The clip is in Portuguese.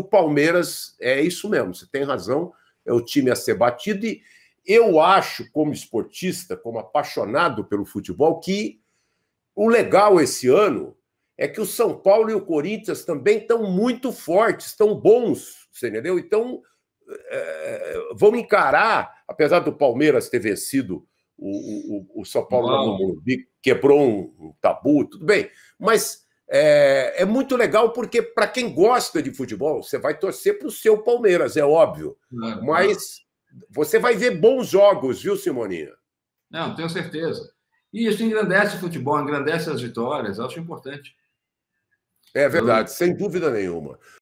o Palmeiras é isso mesmo, você tem razão, é o time a ser batido. E eu acho, como esportista, como apaixonado pelo futebol, que o legal esse ano é que o São Paulo e o Corinthians também estão muito fortes, estão bons, você entendeu? Então, é, vão encarar, apesar do Palmeiras ter vencido o, o, o São Paulo no Morumbi, quebrou um, um tabu, tudo bem, mas é, é muito legal porque, para quem gosta de futebol, você vai torcer para o seu Palmeiras, é óbvio. Claro, Mas claro. você vai ver bons jogos, viu, Simoninha? Não, tenho certeza. E isso engrandece o futebol, engrandece as vitórias, acho importante. É verdade, sem dúvida nenhuma.